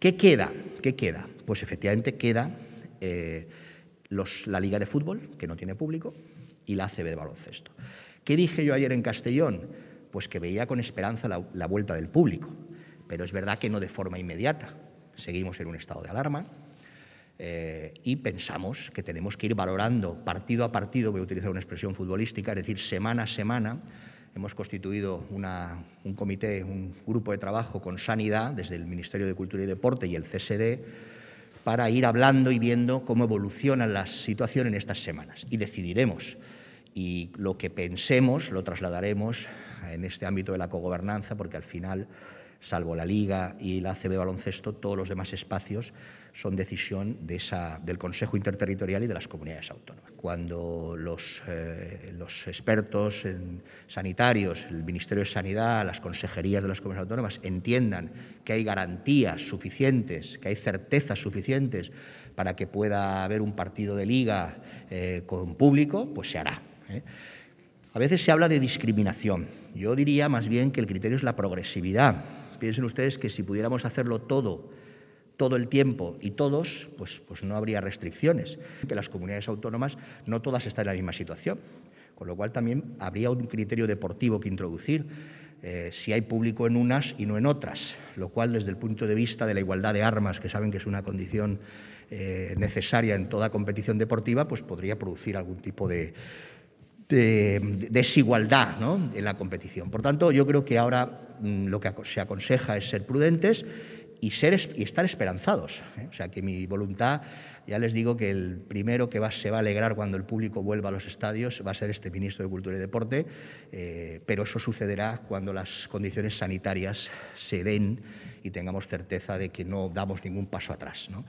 ¿Qué queda? ¿Qué queda? Pues efectivamente queda eh, la Liga de Fútbol, que no tiene público, y la ACB de baloncesto. ¿Qué dije yo ayer en Castellón? Pues que veía con esperanza la, vuelta del público, pero es verdad que no de forma inmediata. Seguimos en un estado de alarma, eh, y pensamos que tenemos que ir valorando partido a partido, voy a utilizar una expresión futbolística, es decir, semana a semana, Hemos constituido un comité, un grupo de trabajo con sanidad desde el Ministerio de Cultura y Deporte y el CSD para ir hablando y viendo cómo evoluciona la situación en estas semanas. Y decidiremos. Y lo que pensemos lo trasladaremos en este ámbito de la cogobernanza, porque al final salvo la Liga y la ACB Baloncesto, todos los demás espacios son decisión del Consejo Interterritorial y de las comunidades autónomas. Cuando los, eh, expertos sanitarios, el Ministerio de Sanidad, las consejerías de las comunidades autónomas entiendan que hay garantías suficientes, que hay certezas suficientes para que pueda haber un partido de liga eh, con público, pues se hará. ¿eh? A veces se habla de discriminación. Yo diría más bien que el criterio es la progresividad Piensen ustedes que si pudiéramos hacerlo todo, todo el tiempo y todos, pues, pues no habría restricciones. Que las comunidades autónomas no todas están en la misma situación. Con lo cual también habría un criterio deportivo que introducir. Eh, si hay público en unas y no en otras, lo cual desde el punto de vista de la igualdad de armas, que saben que es una condición eh, necesaria en toda competición deportiva, pues podría producir algún tipo de, este, desigualdad en la competición. Por tanto, yo creo que ahora mm, lo que se aconseja es ser prudentes y, ser, y estar esperanzados. ¿eh? O sea, que mi voluntad, ya les digo que el primero que se va a alegrar cuando el público vuelva a los estadios va a ser este ministro de Cultura y Deporte, eh, pero eso sucederá cuando las condiciones sanitarias se den y tengamos certeza de que no damos ningún paso atrás. ¿no?